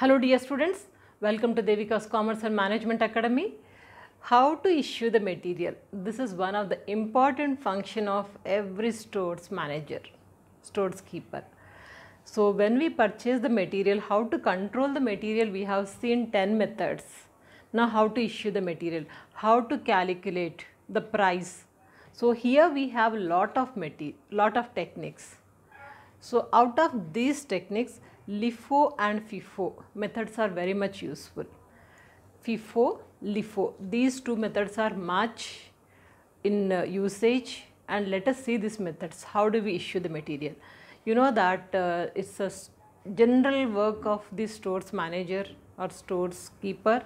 Hello dear students, welcome to Devika's Commerce and Management Academy. How to issue the material. This is one of the important function of every stores manager, stores keeper. So when we purchase the material, how to control the material, we have seen 10 methods. Now how to issue the material, how to calculate the price. So here we have lot of material, lot of techniques. So out of these techniques, LIFO and FIFO methods are very much useful. FIFO, LIFO these two methods are much in uh, usage and let us see these methods. How do we issue the material? You know that uh, it's a general work of the stores manager or stores keeper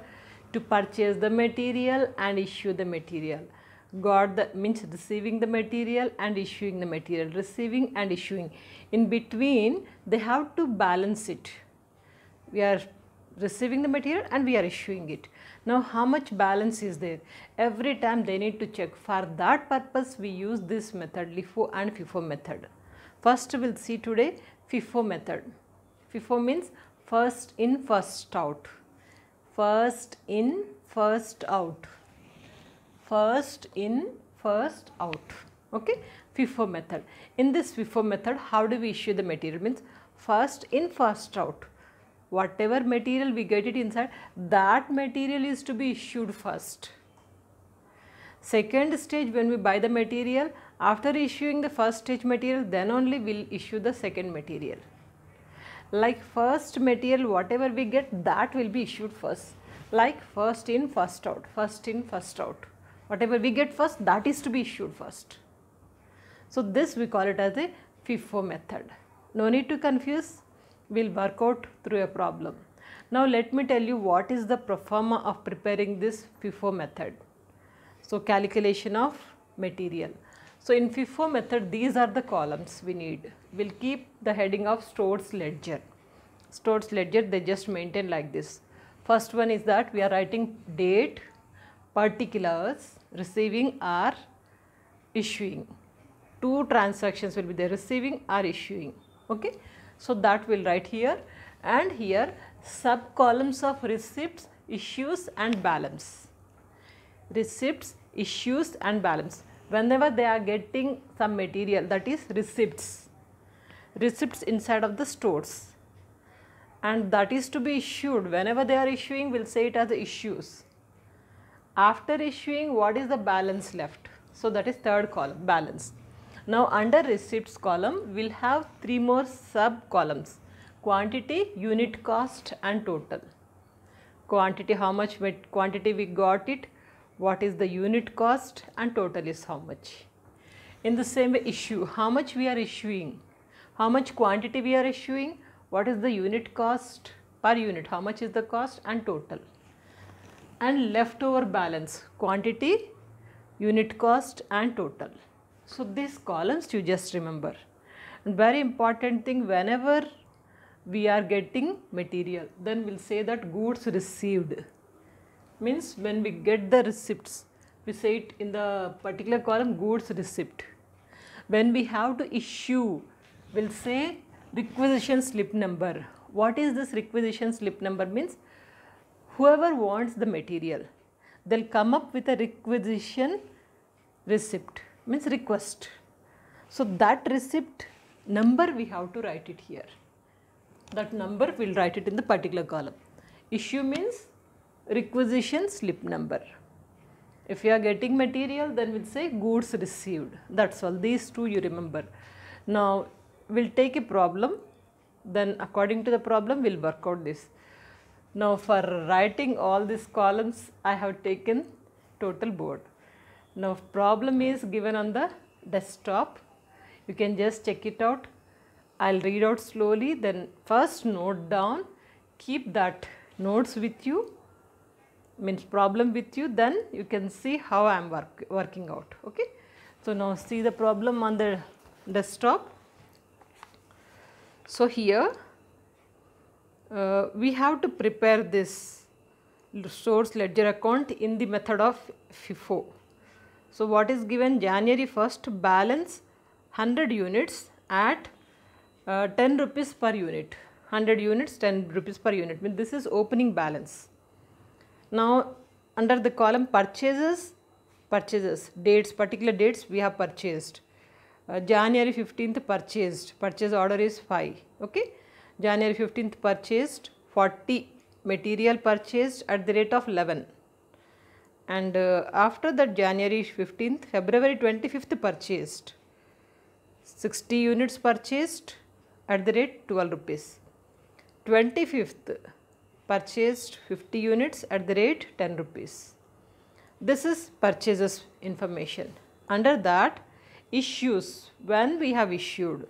to purchase the material and issue the material got the means receiving the material and issuing the material receiving and issuing in between they have to balance it we are receiving the material and we are issuing it now how much balance is there every time they need to check for that purpose we use this method LIFO and FIFO method first we'll see today FIFO method FIFO means first in first out first in first out first in first out okay FIFO method in this FIFO method how do we issue the material means first in first out whatever material we get it inside that material is to be issued first second stage when we buy the material after issuing the first stage material then only we'll issue the second material like first material whatever we get that will be issued first like first in first out first in first out whatever we get first that is to be issued first. So, this we call it as a FIFO method. No need to confuse, we will work out through a problem. Now, let me tell you what is the performa of preparing this FIFO method. So, calculation of material. So, in FIFO method these are the columns we need. We will keep the heading of stores ledger. Stores ledger they just maintain like this. First one is that we are writing date, particulars, receiving or issuing two transactions will be there receiving or issuing okay so that will write here and here sub columns of receipts issues and balance receipts issues and balance whenever they are getting some material that is receipts receipts inside of the stores and that is to be issued whenever they are issuing we will say it as issues after issuing what is the balance left. So, that is third column balance. Now, under receipts column we will have three more sub columns quantity, unit cost and total. Quantity how much quantity we got it, what is the unit cost and total is how much. In the same way issue how much we are issuing, how much quantity we are issuing, what is the unit cost per unit, how much is the cost and total and leftover balance quantity, unit cost and total. So, these columns you just remember. And very important thing whenever we are getting material then we will say that goods received means when we get the receipts we say it in the particular column goods received. When we have to issue we will say requisition slip number. What is this requisition slip number means? whoever wants the material, they'll come up with a requisition receipt, means request. So that receipt number we have to write it here. That number we'll write it in the particular column. Issue means requisition slip number. If you are getting material then we'll say goods received. That's all. These two you remember. Now we'll take a problem then according to the problem we'll work out this. Now for writing all these columns I have taken total board. Now problem is given on the desktop. You can just check it out. I will read out slowly then first note down keep that notes with you means problem with you then you can see how I am work, working out okay. So now see the problem on the desktop. So here uh, we have to prepare this source ledger account in the method of FIFO. So, what is given January 1st balance 100 units at uh, 10 rupees per unit 100 units 10 rupees per unit Mean this is opening balance. Now, under the column purchases purchases dates particular dates we have purchased uh, January 15th purchased purchase order is 5 okay January 15th purchased 40 material purchased at the rate of 11 and uh, after that January 15th February 25th purchased 60 units purchased at the rate 12 rupees 25th purchased 50 units at the rate 10 rupees this is purchases information under that issues when we have issued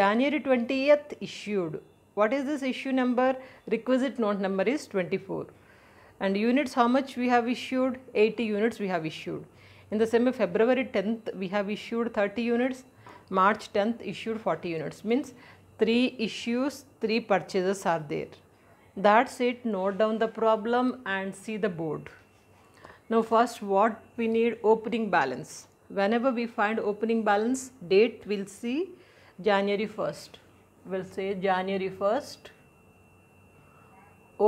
January 20th issued what is this issue number? Requisite note number is 24. And units how much we have issued? 80 units we have issued. In the semi February 10th we have issued 30 units. March 10th issued 40 units means 3 issues 3 purchases are there. That's it note down the problem and see the board. Now first what we need opening balance. Whenever we find opening balance date we will see January 1st we'll say January 1st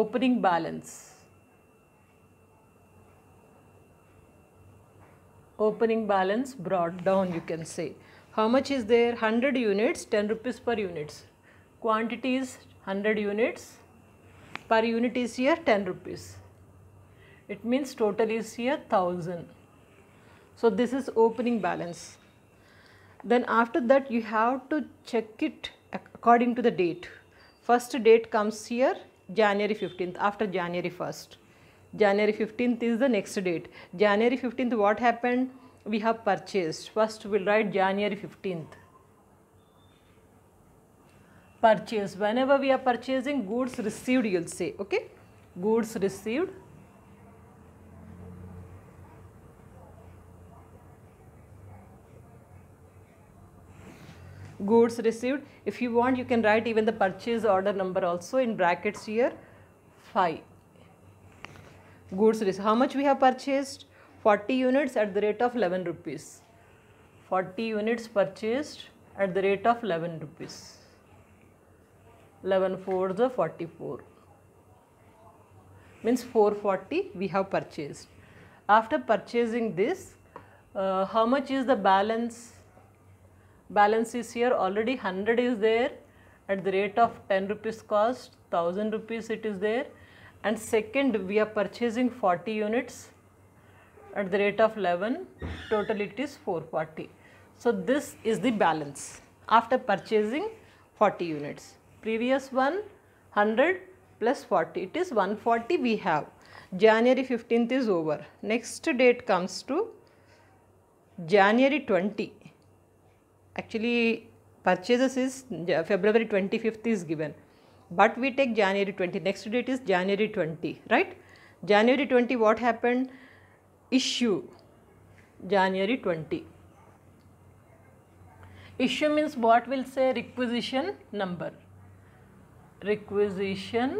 opening balance opening balance brought down you can say how much is there 100 units 10 rupees per units quantity is 100 units per unit is here 10 rupees it means total is here 1000 so this is opening balance then after that you have to check it according to the date. First date comes here January 15th after January 1st. January 15th is the next date. January 15th what happened? We have purchased. First we will write January 15th. Purchase. Whenever we are purchasing goods received you will say okay. Goods received goods received. If you want you can write even the purchase order number also in brackets here 5. Goods received. How much we have purchased? 40 units at the rate of 11 rupees. 40 units purchased at the rate of 11 rupees. 11 4 the 44 means 440 we have purchased. After purchasing this, uh, how much is the balance balance is here already 100 is there at the rate of 10 rupees cost 1000 rupees it is there and second we are purchasing 40 units at the rate of 11 total it is 440 so this is the balance after purchasing 40 units previous one 100 plus 40 it is 140 we have January 15th is over next date comes to January 20 actually purchases is February 25th is given but we take January 20 next date is January 20 right January 20 what happened issue January 20 issue means what will say requisition number requisition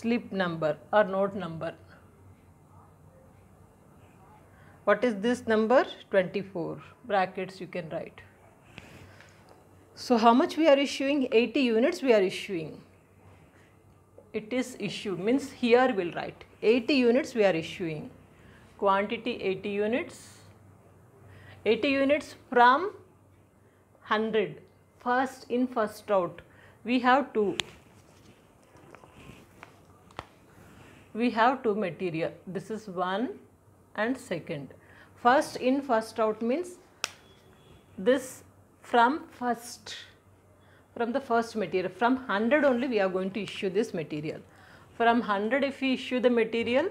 slip number or note number what is this number 24 brackets you can write so how much we are issuing? 80 units we are issuing. It is issued means here we will write 80 units we are issuing. Quantity 80 units. 80 units from 100. First in first out. We have two. We have two material. This is one and second. First in first out means this from first from the first material from 100 only we are going to issue this material from 100 if we issue the material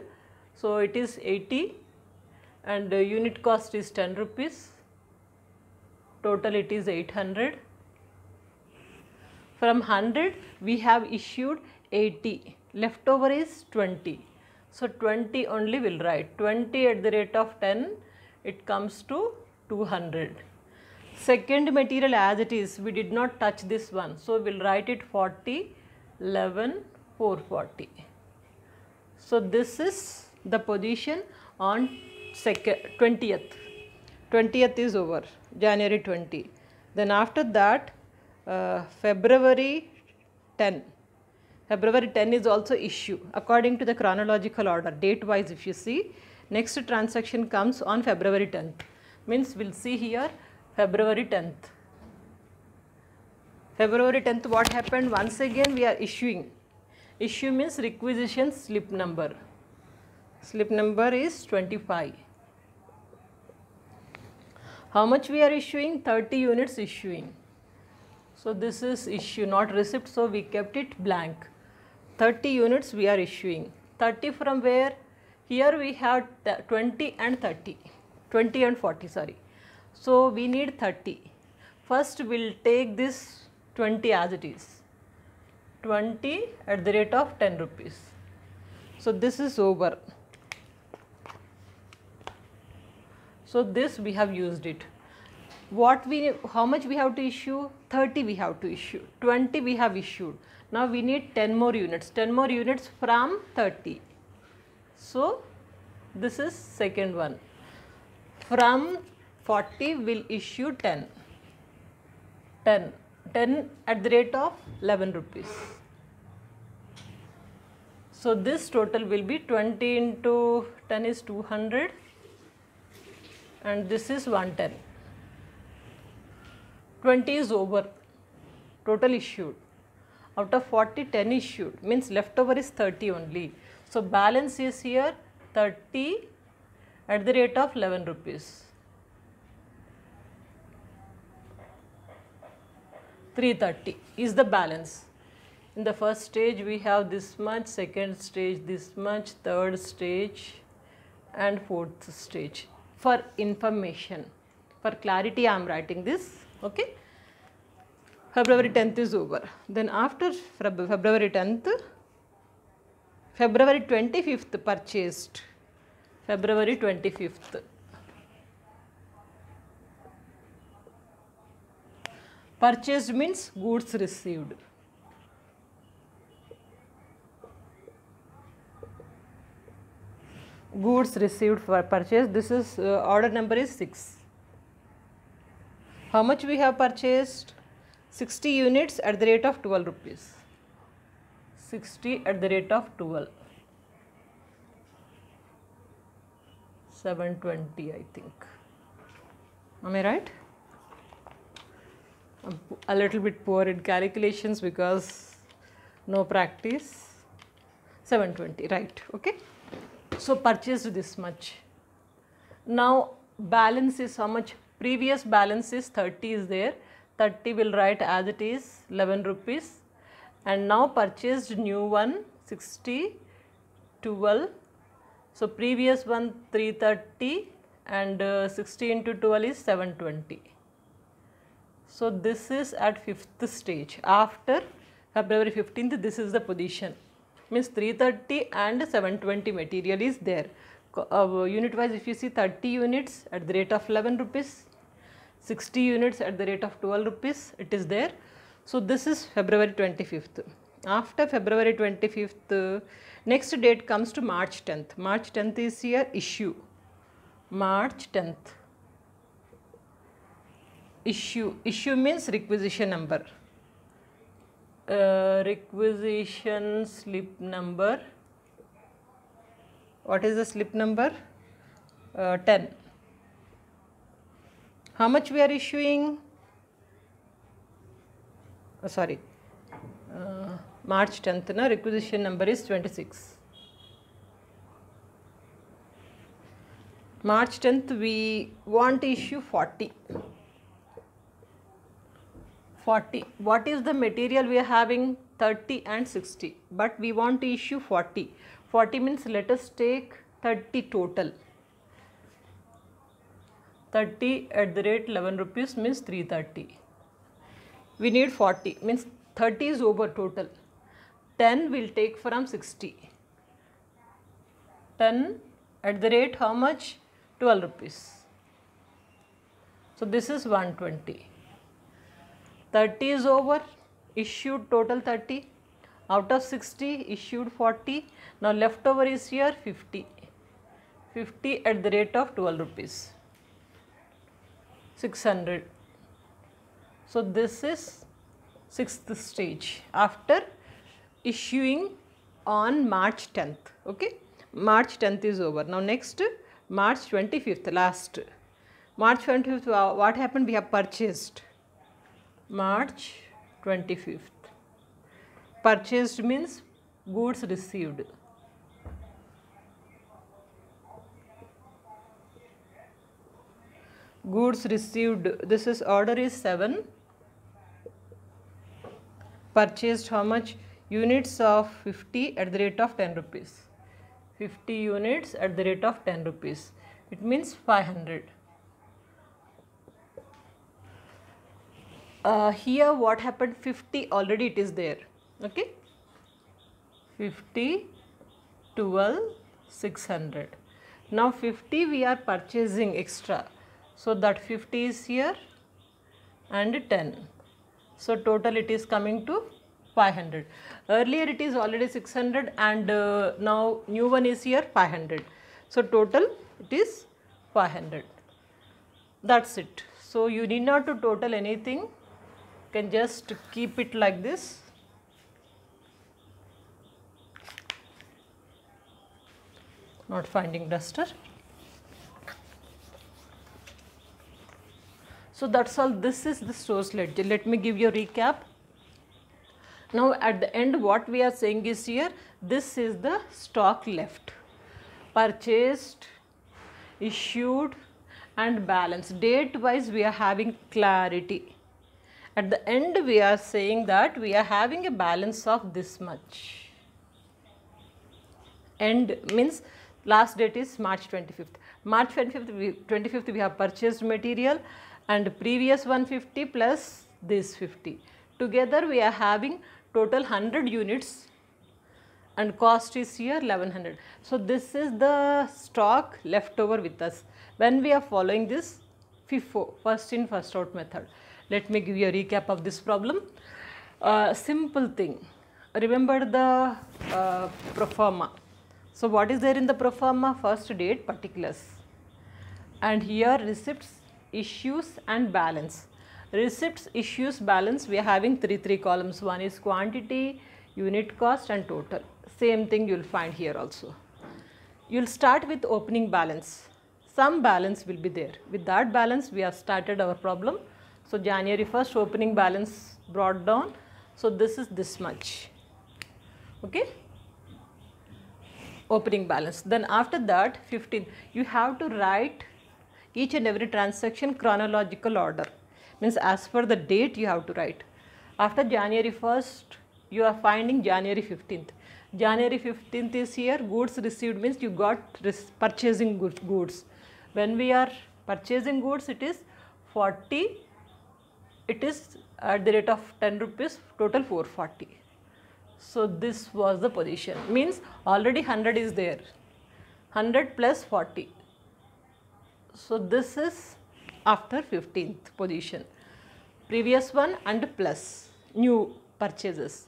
so it is 80 and the unit cost is 10 rupees total it is 800 from 100 we have issued 80 leftover is 20 so 20 only will write 20 at the rate of 10 it comes to 200 second material as it is we did not touch this one so we'll write it 40 11 440 so this is the position on 20th 20th is over january 20 then after that uh, february 10 february 10 is also issue according to the chronological order date wise if you see next transaction comes on february 10th means we'll see here February 10th. February 10th what happened once again we are issuing. Issue means requisition slip number. Slip number is 25. How much we are issuing? 30 units issuing. So this is issue not receipt so we kept it blank. 30 units we are issuing. 30 from where? Here we have 20 and 30. 20 and 40 sorry. So, we need 30. First we will take this 20 as it is, 20 at the rate of 10 rupees. So, this is over. So, this we have used it. What we, how much we have to issue? 30 we have to issue, 20 we have issued. Now, we need 10 more units, 10 more units from 30. So, this is second one. From 40 will issue 10. 10, 10 at the rate of 11 rupees. So, this total will be 20 into 10 is 200 and this is 110. 20 is over, total issued. Out of 40, 10 issued means leftover is 30 only. So, balance is here 30 at the rate of 11 rupees. 330 is the balance. In the first stage we have this much, second stage this much, third stage and fourth stage for information. For clarity I am writing this okay. February 10th is over. Then after February 10th, February 25th purchased, February 25th. Purchased means goods received. Goods received for purchase. This is uh, order number is 6. How much we have purchased? 60 units at the rate of 12 rupees. 60 at the rate of 12. 720 I think. Am I right? a little bit poor in calculations because no practice 720 right okay so purchased this much now balance is how much previous balance is 30 is there 30 will write as it is 11 rupees and now purchased new one 60 12 so previous one 330 and uh, 60 into 12 is 720 so, this is at 5th stage after February 15th this is the position means 330 and 720 material is there. Uh, unit wise if you see 30 units at the rate of 11 rupees, 60 units at the rate of 12 rupees it is there. So, this is February 25th. After February 25th, next date comes to March 10th. March 10th is here issue. March 10th issue. Issue means requisition number. Uh, requisition slip number. What is the slip number? Uh, 10. How much we are issuing? Oh, sorry, uh, March 10th, na, requisition number is 26. March 10th, we want to issue 40. 40. What is the material we are having? 30 and 60. But we want to issue 40. 40 means let us take 30 total. 30 at the rate 11 rupees means 330. We need 40 means 30 is over total. 10 will take from 60. 10 at the rate how much? 12 rupees. So this is 120. 30 is over issued total 30 out of 60 issued 40 now leftover is here 50 50 at the rate of 12 rupees 600 so this is sixth stage after issuing on March 10th okay March 10th is over now next March 25th last March 25th what happened we have purchased March 25th. Purchased means goods received. Goods received, this is order is 7. Purchased how much? Units of 50 at the rate of 10 rupees. 50 units at the rate of 10 rupees. It means 500. uh, here what happened 50 already it is there okay 50 12 600 now 50 we are purchasing extra so that 50 is here and 10 so total it is coming to 500 earlier it is already 600 and uh, now new one is here 500 so total it is 500 that's it so you need not to total anything can just keep it like this not finding duster so that's all this is the source ledger let me give you a recap now at the end what we are saying is here this is the stock left purchased issued and balance date wise we are having clarity at the end we are saying that we are having a balance of this much. End means last date is March 25th. March 25th we, 25th we have purchased material and previous 150 plus this 50. Together we are having total 100 units and cost is here 1100. So, this is the stock left over with us when we are following this FIFO first in first out method. Let me give you a recap of this problem. Uh, simple thing. Remember the uh, pro forma. So, what is there in the pro forma? First date particulars. And here receipts, issues and balance. Receipts, issues, balance we are having 3 3 columns. One is quantity, unit cost and total. Same thing you will find here also. You will start with opening balance. Some balance will be there. With that balance we have started our problem. So January 1st opening balance brought down. So this is this much. Okay. Opening balance. Then after that 15 you have to write each and every transaction chronological order. Means as per the date you have to write. After January 1st you are finding January 15th. January 15th is here goods received means you got purchasing goods. When we are purchasing goods it is 40 it is at the rate of 10 rupees total 440 so this was the position means already 100 is there 100 plus 40 so this is after 15th position previous one and plus new purchases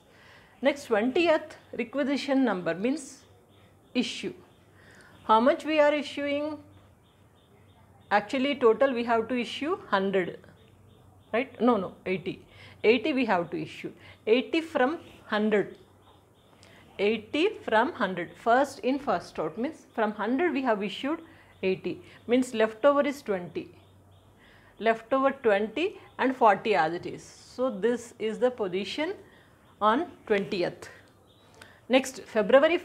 next 20th requisition number means issue how much we are issuing actually total we have to issue 100 right? No, no, 80. 80 we have to issue. 80 from 100. 80 from 100. First in, first out means from 100 we have issued 80. Means leftover is 20. Leftover 20 and 40 as it is. So, this is the position on 20th. Next February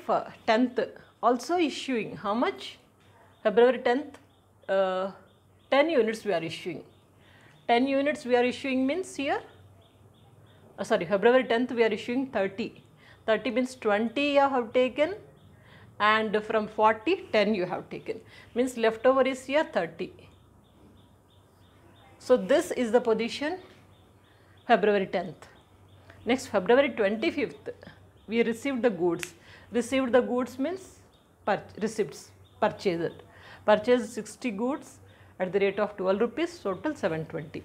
10th also issuing how much? February 10th uh, 10 units we are issuing. 10 units we are issuing means here uh, sorry February 10th we are issuing 30 30 means 20 you have taken and from 40 10 you have taken means leftover is here 30 so this is the position February 10th next February 25th we received the goods received the goods means pur receipts purchased purchased 60 goods at the rate of 12 rupees, total 720.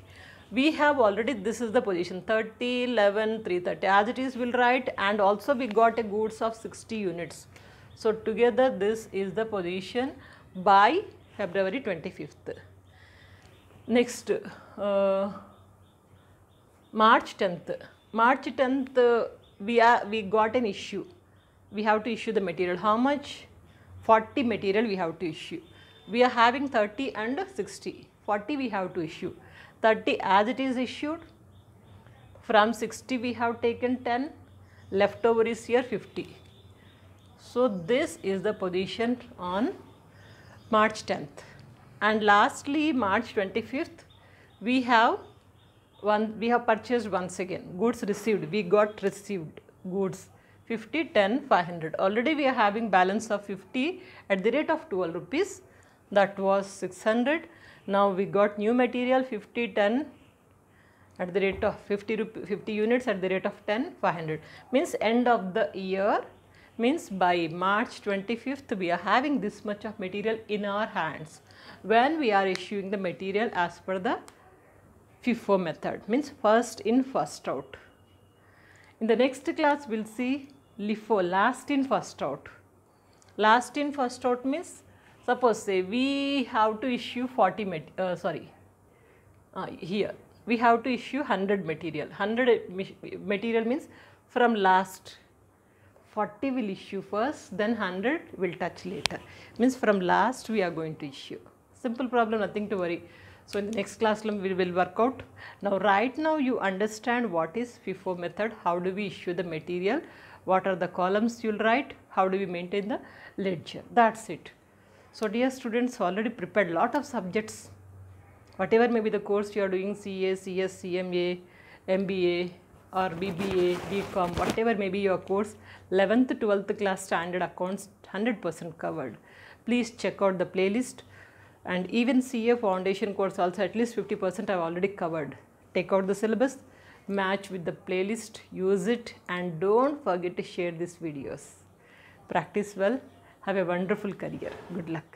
We have already, this is the position 30, 11, 330 as it is we will write and also we got a goods of 60 units. So, together this is the position by February 25th. Next, uh, March 10th. March 10th we are we got an issue. We have to issue the material. How much? 40 material we have to issue we are having 30 and 60. 40 we have to issue. 30 as it is issued. From 60 we have taken 10. Leftover is here 50. So this is the position on March 10th. And lastly March 25th we have one we have purchased once again goods received. We got received goods 50, 10, 500. Already we are having balance of 50 at the rate of 12 rupees that was 600. Now we got new material 50, 10 at the rate of 50, 50 units at the rate of 10, 500 means end of the year means by March 25th we are having this much of material in our hands when we are issuing the material as per the FIFO method means first in first out. In the next class we will see LIFO last in first out. Last in first out means Suppose say we have to issue 40 mat uh, sorry uh, here we have to issue 100 material 100 material means from last 40 will issue first then 100 will touch later means from last we are going to issue simple problem nothing to worry so in the next class we will work out now right now you understand what is FIFO method how do we issue the material what are the columns you will write how do we maintain the ledger that's it so, dear students already prepared lot of subjects whatever may be the course you are doing CA, CS, CMA, MBA or BBA, BCom whatever may be your course 11th, 12th class standard accounts 100 percent covered. Please check out the playlist and even CA foundation course also at least 50 percent I have already covered. Take out the syllabus, match with the playlist, use it and don't forget to share these videos. Practice well. Have a wonderful career. Good luck.